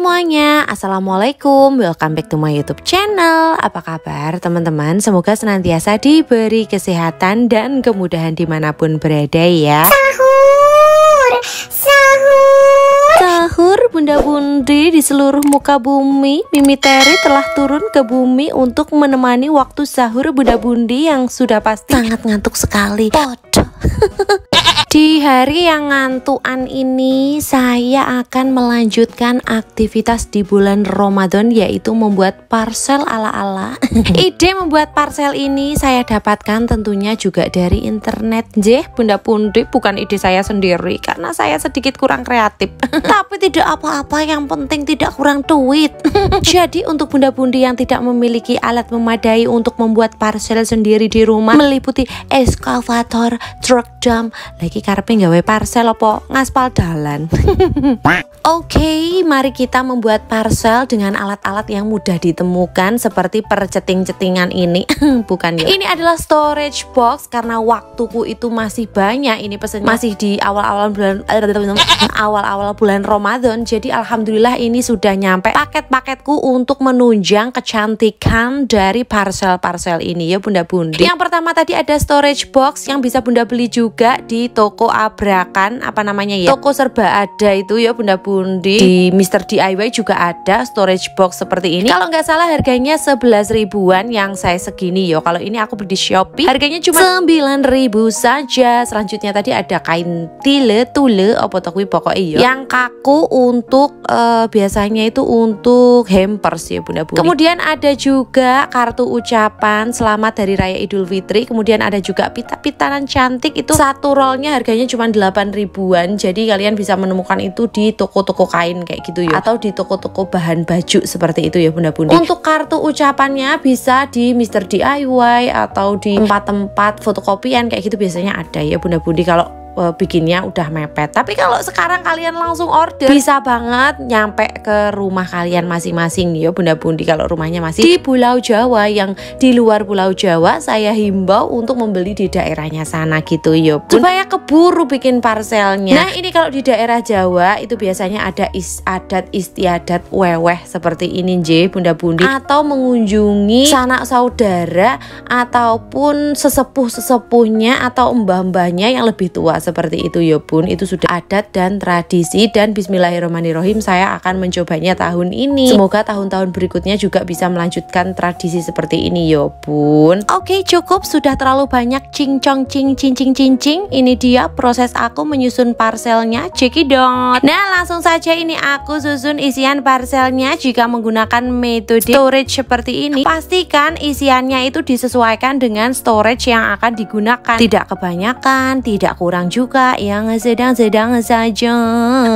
semuanya, Assalamualaikum, welcome back to my youtube channel Apa kabar teman-teman, semoga senantiasa diberi kesehatan dan kemudahan dimanapun berada ya Sahur, sahur Sahur Bunda Bundi di seluruh muka bumi Mimi Teri telah turun ke bumi untuk menemani waktu sahur Bunda Bundi yang sudah pasti sangat ngantuk sekali Pod di hari yang ngantuan ini saya akan melanjutkan aktivitas di bulan Ramadan yaitu membuat parsel ala-ala. Ide membuat parsel ini saya dapatkan tentunya juga dari internet. Jeh, Bunda Pundi bukan ide saya sendiri karena saya sedikit kurang kreatif. Tapi tidak apa-apa, yang penting tidak kurang duit. Jadi untuk Bunda Pundi yang tidak memiliki alat memadai untuk membuat parsel sendiri di rumah meliputi eskavator, truk jam, lagi iki karepe gawe parcel opo ngaspal dalan Oke, mari kita membuat parcel dengan alat-alat yang mudah ditemukan seperti perceting-cetingan ini, bukan ya? Ini adalah storage box karena waktuku itu masih banyak. Ini pesen masih di awal-awal bulan awal-awal bulan Ramadan. Jadi alhamdulillah ini sudah nyampe paket-paketku untuk menunjang kecantikan dari parcel-parcel ini ya Bunda bunda Yang pertama tadi ada storage box yang bisa Bunda beli juga di toko Abrakan apa namanya ya? Toko serba ada itu ya Bunda bunda di Mr. DIY juga ada storage box seperti ini kalau nggak salah harganya 11 ribuan yang saya segini yo kalau ini aku beli di Shopee harganya cuma 9 ribu saja selanjutnya tadi ada kain tile tule opo tokwi pokoknya yo yang kaku untuk uh, biasanya itu untuk hampers ya bunda bunda kemudian ada juga kartu ucapan selamat dari Raya Idul Fitri kemudian ada juga pita-pitanan cantik itu satu rollnya harganya cuma 8 ribuan jadi kalian bisa menemukan itu di toko toko-toko kain kayak gitu ya atau di toko-toko bahan baju seperti itu ya Bunda Bunda. Untuk kartu ucapannya bisa di Mr DIY atau di hmm. tempat-tempat fotokopian kayak gitu biasanya ada ya Bunda Bunda kalau uh, bikinnya udah mepet. Tapi kalau sekarang kalian langsung order bisa banget nyampe ke rumah kalian masing-masing yuk, Bunda Bundi kalau rumahnya masih di Pulau Jawa yang di luar Pulau Jawa saya himbau untuk membeli di daerahnya sana gitu yuk. supaya keburu bikin parselnya. Nah, ini kalau di daerah Jawa itu biasanya ada is adat istiadat weweh seperti ini J Bunda Bundi atau mengunjungi sanak saudara ataupun sesepuh-sesepuhnya atau mbah-mbahnya yang lebih tua seperti itu ya bun itu sudah adat dan tradisi dan bismillahirrahmanirrahim saya akan mencobanya tahun ini semoga tahun-tahun berikutnya juga bisa melanjutkan tradisi seperti ini ya bun oke cukup sudah terlalu banyak cincong cing cing cing ini dia proses aku menyusun parselnya cekidot nah langsung saja ini aku susun isian parselnya jika menggunakan metode storage seperti ini pastikan isiannya itu disesuaikan dengan storage yang akan digunakan tidak kebanyakan tidak kurang juga yang sedang-sedang saja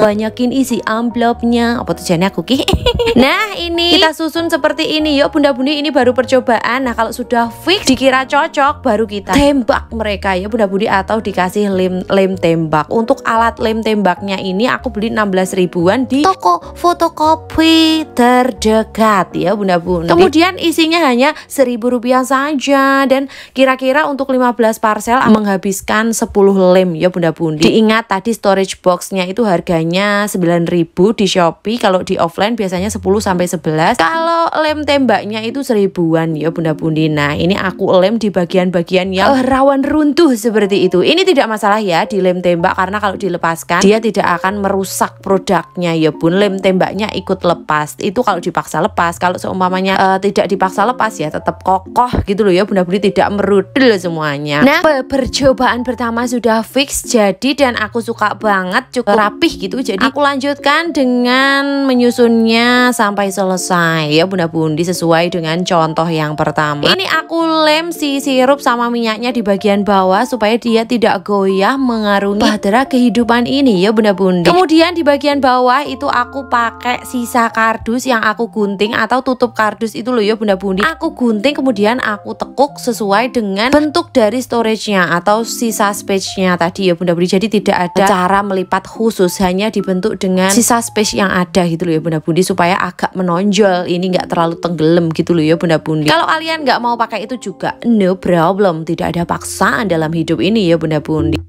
banyakin isi amplopnya apa tuh jadinya aku ki nah ini kita susun seperti ini yuk bunda bunda ini baru percobaan nah kalau sudah fix dikira cocok baru kita tembak mereka ya bunda bunda atau dikasih lem lem tembak untuk alat lem tembaknya ini aku beli 16 ribuan di toko fotokopi terdekat ya bunda-bunda kemudian isinya hanya seribu rupiah saja dan kira-kira untuk 15 parsel menghabiskan 10 lem ya ya bunda-bundi. Diingat tadi storage boxnya itu harganya 9.000 di Shopee, kalau di offline biasanya 10 sampai 11. Kalau lem tembaknya itu seribuan ya bunda-bundi. Nah, ini aku lem di bagian-bagian yang eh, rawan runtuh seperti itu. Ini tidak masalah ya di lem tembak karena kalau dilepaskan dia tidak akan merusak produknya ya bun. Lem tembaknya ikut lepas. Itu kalau dipaksa lepas, kalau seumpamanya uh, tidak dipaksa lepas ya tetap kokoh gitu loh ya bunda-bundi tidak merudel semuanya. Nah, percobaan pertama sudah fix jadi dan aku suka banget cukup rapih gitu jadi aku lanjutkan dengan menyusunnya sampai selesai ya bunda-bundi sesuai dengan contoh yang pertama ini aku lem si sirup sama minyaknya di bagian bawah supaya dia tidak goyah mengarungi bahtera kehidupan ini ya bunda-bundi kemudian di bagian bawah itu aku pakai sisa kardus yang aku gunting atau tutup kardus itu loh ya bunda-bundi aku gunting kemudian aku tekuk sesuai dengan bentuk dari storage-nya atau sisa space-nya tadi ya Bunda Budi. Jadi tidak ada cara melipat khusus, hanya dibentuk dengan sisa space yang ada gitu loh ya Bunda Budi supaya agak menonjol. Ini nggak terlalu tenggelam gitu loh ya Bunda Budi. Kalau kalian nggak mau pakai itu juga no problem, tidak ada paksaan dalam hidup ini ya Bunda Budi.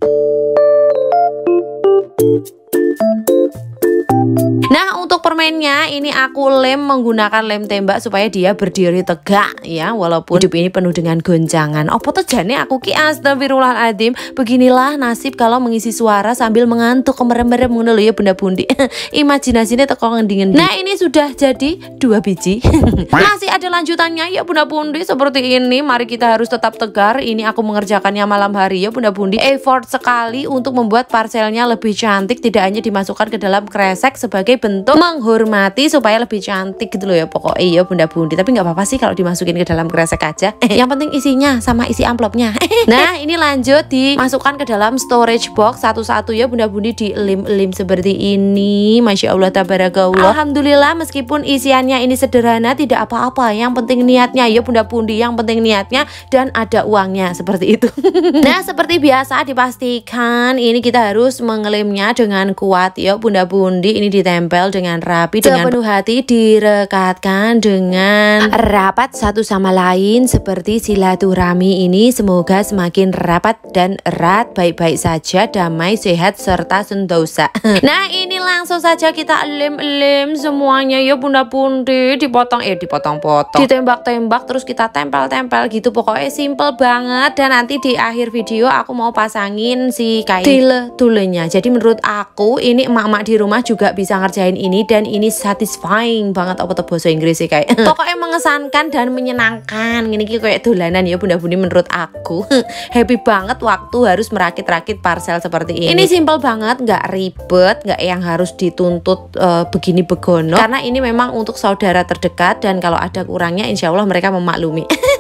Nah, permennya ini aku lem menggunakan lem tembak supaya dia berdiri tegak ya walaupun hidup ini penuh dengan goncangan. Opo oh, tejane aku ki astagfirullahaladzim. Beginilah nasib kalau mengisi suara sambil mengantuk kemerem-merem ngono ya bunda bundi. Imajinasinya teko ngendingin Nah, ini sudah jadi dua biji. Masih ada lanjutannya ya bunda bundi seperti ini. Mari kita harus tetap tegar. Ini aku mengerjakannya malam hari ya bunda bundi. Effort sekali untuk membuat parselnya lebih cantik tidak hanya dimasukkan ke dalam kresek sebagai bentuk menghormati supaya lebih cantik gitu loh ya pokoknya ya bunda bundi tapi nggak apa-apa sih kalau dimasukin ke dalam kresek aja eh, yang penting isinya sama isi amplopnya nah ini lanjut dimasukkan ke dalam storage box satu-satu ya bunda bundi lim lem seperti ini masya allah tabarakallah alhamdulillah meskipun isiannya ini sederhana tidak apa-apa yang penting niatnya ya bunda bundi yang penting niatnya dan ada uangnya seperti itu nah seperti biasa dipastikan ini kita harus mengelimnya dengan kuat ya bunda bundi ini ditempel dengan rapi dengan penuh hati direkatkan dengan rapat satu sama lain seperti silaturahmi ini semoga semakin rapat dan erat baik-baik saja damai sehat serta sentosa nah ini langsung saja kita lem-lem semuanya ya bunda-bundi dipotong eh dipotong-potong ditembak-tembak terus kita tempel-tempel gitu pokoknya simple banget dan nanti di akhir video aku mau pasangin si kain tule tulenya jadi menurut aku ini emak-emak di rumah juga bisa ngerjain ini dan dan ini satisfying banget apa tuh bahasa Inggris sih ya, kayak pokoknya mengesankan dan menyenangkan ini kayak dolanan ya bunda bunda menurut aku happy banget waktu harus merakit-rakit parcel seperti ini ini simple banget nggak ribet nggak yang harus dituntut uh, begini begono karena ini memang untuk saudara terdekat dan kalau ada kurangnya insyaallah mereka memaklumi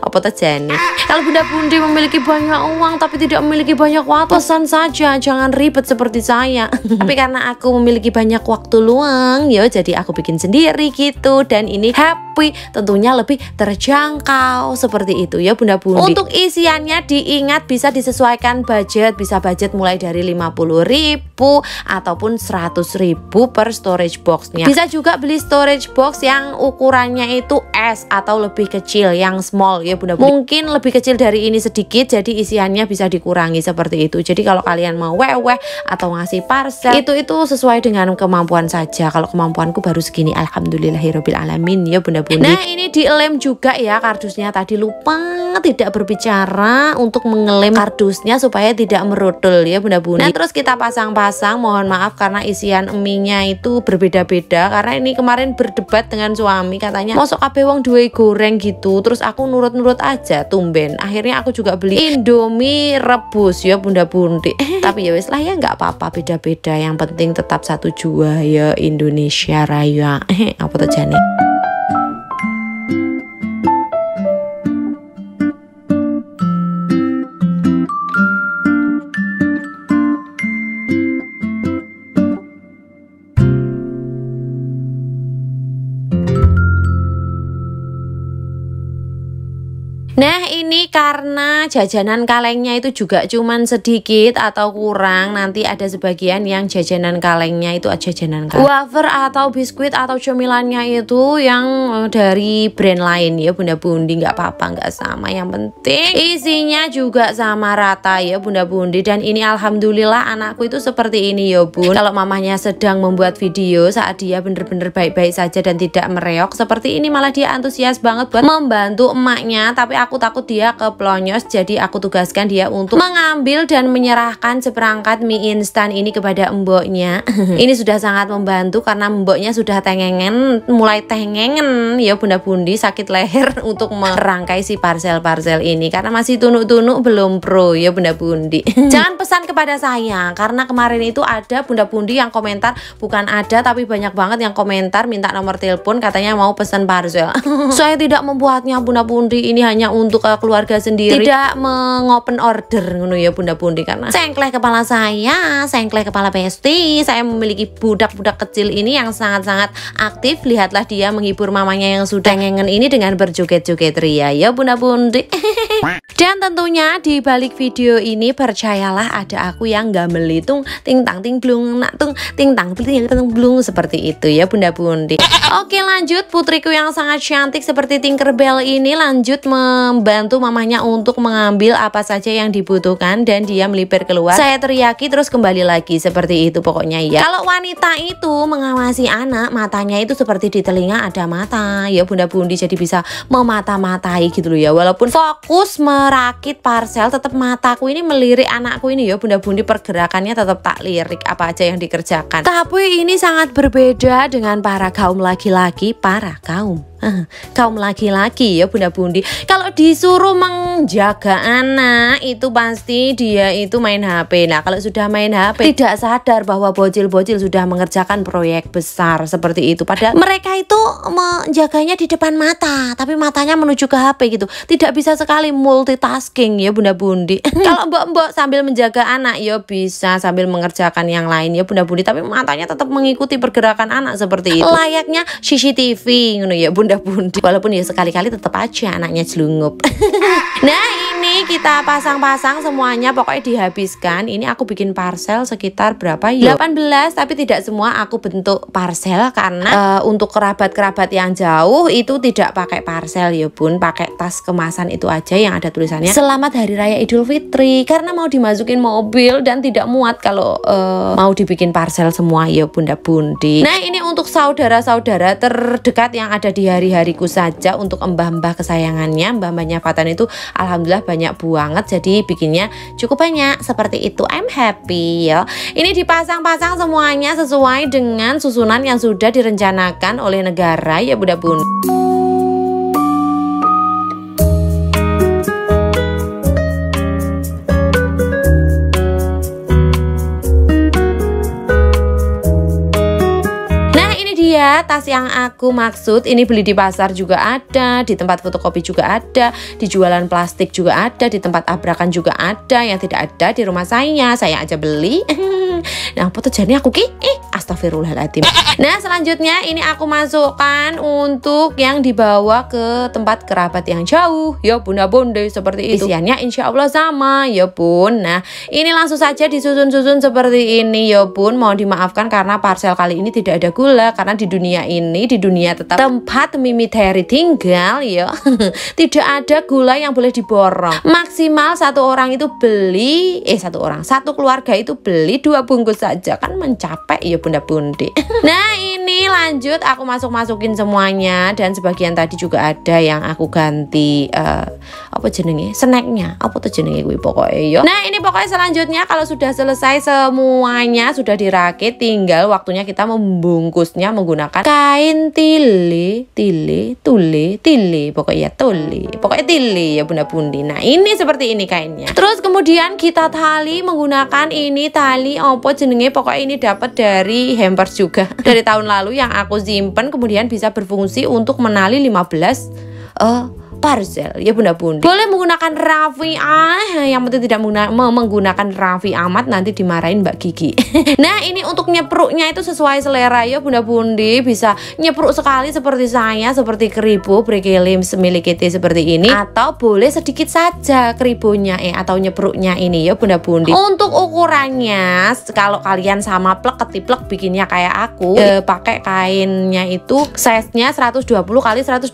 apa terjadi kalau bunda bundi memiliki banyak uang tapi tidak memiliki banyak waktu pesan saja jangan ribet seperti saya tapi karena aku memiliki banyak waktu luang ya jadi aku bikin sendiri gitu dan ini happy tentunya lebih terjangkau seperti itu ya bunda bundi untuk isiannya diingat bisa disesuaikan budget bisa budget mulai dari 50 ribu ataupun 100 ribu per storage boxnya bisa juga beli storage box yang ukurannya itu S atau lebih kecil yang small ya bunda mungkin lebih kecil dari ini sedikit jadi isiannya bisa dikurangi seperti itu jadi kalau kalian mau weweh atau ngasih parcel itu itu sesuai dengan kemampuan saja kalau kemampuanku baru segini alhamdulillahirobbil alamin ya bunda bunda nah ini dilem juga ya kardusnya tadi lupa tidak berbicara untuk mengelem kardusnya supaya tidak merutul, ya bunda bunda nah terus kita pasang-pasang mohon maaf karena isian eminya itu berbeda-beda karena ini kemarin berdebat dengan suami katanya masuk kabeh wong duwe goreng gitu terus aku nurut nurut-nurut aja tumben akhirnya aku juga beli Indomie rebus ya bunda bundi tapi ya wes lah ya nggak apa-apa beda-beda yang penting tetap satu jua ya Indonesia Raya apa tuh Jani karena jajanan kalengnya itu juga cuman sedikit atau kurang nanti ada sebagian yang jajanan kalengnya itu jajanan kaleng wafer atau biskuit atau cemilannya itu yang eh, dari brand lain ya bunda bundi nggak apa-apa nggak sama yang penting isinya juga sama rata ya bunda bundi dan ini alhamdulillah anakku itu seperti ini ya bun kalau mamanya sedang membuat video saat dia bener-bener baik-baik saja dan tidak mereok seperti ini malah dia antusias banget buat membantu emaknya tapi aku takut dia ke plonyos jadi aku tugaskan dia untuk mengambil dan menyerahkan seperangkat mie instan ini kepada mboknya ini sudah sangat membantu karena mboknya sudah tengengen mulai tengengen ya bunda bundi sakit leher untuk merangkai si parsel parsel ini karena masih tunuk-tunuk belum pro ya bunda bundi jangan pesan kepada saya karena kemarin itu ada bunda bundi yang komentar bukan ada tapi banyak banget yang komentar minta nomor telepon katanya mau pesan parsel. saya tidak membuatnya bunda bundi ini hanya untuk eh, keluarga keluarga sendiri tidak mengopen order ngono ya Bunda Bundi karena sengkleh kepala saya, sengkleh kepala Besti, saya memiliki budak-budak kecil ini yang sangat-sangat aktif. Lihatlah dia menghibur mamanya yang sudah ngengen ini dengan berjoget-joget ria ya Bunda Bundi. Dan tentunya di balik video ini percayalah ada aku yang nggak melitung ting tang ting blung nak tung ting tang ting tang blung seperti itu ya Bunda Bundi. Oke lanjut putriku yang sangat cantik seperti Tinkerbell ini lanjut membantu mamanya untuk mengambil apa saja yang dibutuhkan dan dia melipir keluar. Saya teriaki terus kembali lagi seperti itu pokoknya ya. Kalau wanita itu mengawasi anak matanya itu seperti di telinga ada mata ya Bunda Bundi jadi bisa memata-matai gitu loh ya walaupun fokus fokus merakit parsel, tetap mataku ini melirik anakku ini ya bunda-bundi pergerakannya tetap tak lirik apa aja yang dikerjakan tapi ini sangat berbeda dengan para kaum laki-laki para kaum Eh, kaum laki-laki ya Bunda Bundi. Kalau disuruh menjaga anak itu pasti dia itu main HP. Nah, kalau sudah main HP tidak sadar bahwa bocil-bocil sudah mengerjakan proyek besar seperti itu. Padahal mereka itu menjaganya di depan mata, tapi matanya menuju ke HP gitu. Tidak bisa sekali multitasking ya Bunda Bundi. kalau Mbok-mbok sambil menjaga anak ya bisa sambil mengerjakan yang lain ya Bunda Bundi, tapi matanya tetap mengikuti pergerakan anak seperti itu. Layaknya CCTV gitu ya Bunda bunda-bunda walaupun ya sekali-kali tetap aja anaknya jelungup nah ini kita pasang-pasang semuanya pokoknya dihabiskan ini aku bikin parcel sekitar berapa ya 18 tapi tidak semua aku bentuk parcel karena uh, untuk kerabat-kerabat yang jauh itu tidak pakai parcel ya bun pakai tas kemasan itu aja yang ada tulisannya selamat hari raya idul fitri karena mau dimasukin mobil dan tidak muat kalau uh, mau dibikin parcel semua ya bunda bundi nah ini untuk saudara-saudara terdekat yang ada di hari-hariku saja untuk embah embah kesayangannya mbah-mbahnya Fatan itu alhamdulillah banyak banget jadi bikinnya cukup banyak seperti itu I'm happy ya ini dipasang-pasang semuanya sesuai dengan susunan yang sudah direncanakan oleh negara ya Bunda Bun. tas yang aku maksud ini beli di pasar juga ada di tempat fotokopi juga ada di jualan plastik juga ada di tempat abrakan juga ada yang tidak ada di rumah saya saya aja beli nah foto jadi aku ki eh Astagfirullahaladzim Nah selanjutnya ini aku masukkan untuk yang dibawa ke tempat kerabat yang jauh Ya bunda ya bunda seperti itu Isiannya insya Allah sama ya bun Nah ini langsung saja disusun-susun seperti ini ya bun Mohon dimaafkan karena parcel kali ini tidak ada gula Karena di dunia ini di dunia tetap tempat Mimi Terry tinggal ya Tidak ada gula yang boleh diborong Maksimal satu orang itu beli Eh satu orang satu keluarga itu beli dua bungkus saja kan mencapai ya bun bunda-bundi. Nah, ini lanjut aku masuk-masukin semuanya dan sebagian tadi juga ada yang aku ganti uh, apa jenenge snacknya apa tuh jenenge gue pokoknya yo. Nah ini pokoknya selanjutnya kalau sudah selesai semuanya sudah dirakit tinggal waktunya kita membungkusnya menggunakan kain tili tili tuli tili pokoknya ya, tuli pokoknya tili ya bunda bundi. Nah ini seperti ini kainnya. Terus kemudian kita tali menggunakan ini tali opo jenenge pokoknya ini dapat dari hampers juga dari tahun lalu lalu yang aku simpen kemudian bisa berfungsi untuk menali 15 uh, parzel ya bunda-bunda boleh menggunakan ah yang penting tidak menggunakan, menggunakan amat nanti dimarahin mbak Gigi nah ini untuk nyepruknya itu sesuai selera ya bunda-bundi bisa nyepruk sekali seperti saya seperti keribu berkilim milik seperti ini atau boleh sedikit saja keribunya eh atau nyepruknya ini ya bunda-bundi untuk ukurannya kalau kalian sama plek ketiplek bikinnya kayak aku eh, pakai kainnya itu size nya 120 kali 120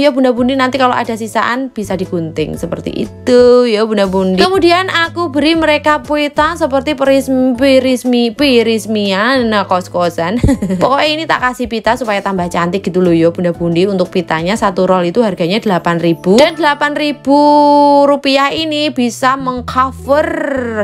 ya bunda-bundi nanti kalau ada sisaan bisa digunting seperti itu ya bunda-bundi. Kemudian aku beri mereka puitan seperti perismi perismi perismian nah kos-kosan. Pokoknya ini tak kasih pita supaya tambah cantik gitu loh ya bunda-bundi. Untuk pitanya satu roll itu harganya 8.000 dan 8.000 rupiah ini bisa mengcover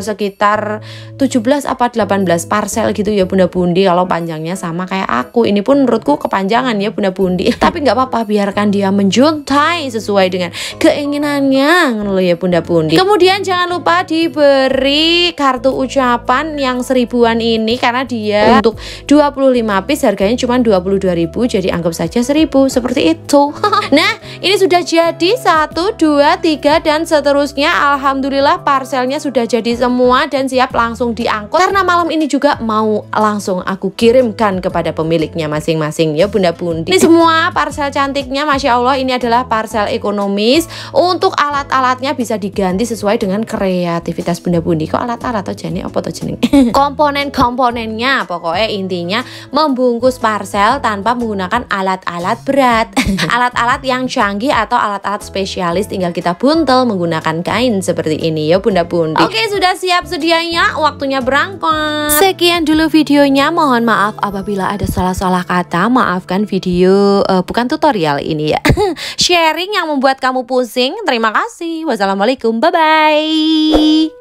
sekitar 17 apa 18 parcel gitu ya bunda-bundi kalau panjangnya sama kayak aku. Ini pun menurutku kepanjangan ya bunda-bundi. Tapi nggak apa-apa biarkan dia menjuntai sesuai sesuai dengan keinginannya lo ya Bunda Bundi. Kemudian jangan lupa diberi kartu ucapan yang seribuan ini karena dia untuk 25 piece harganya cuma 22.000 jadi anggap saja seribu seperti itu. nah, ini sudah jadi satu dua tiga dan seterusnya. Alhamdulillah parselnya sudah jadi semua dan siap langsung diangkut karena malam ini juga mau langsung aku kirimkan kepada pemiliknya masing-masing ya Bunda Bundi. Ini semua parsel cantiknya Masya Allah ini adalah parsel ekonomis untuk alat-alatnya bisa diganti sesuai dengan kreativitas bunda bundi kok alat-alat atau jenis apa atau jenis komponen-komponennya pokoknya intinya membungkus parcel tanpa menggunakan alat-alat berat alat-alat yang canggih atau alat-alat spesialis tinggal kita buntel menggunakan kain seperti ini ya bunda bundi oke sudah siap sedianya waktunya berangkat sekian dulu videonya mohon maaf apabila ada salah-salah kata maafkan video uh, bukan tutorial ini ya sharing yang membuat kamu pusing. Terima kasih. Wassalamualaikum. Bye-bye.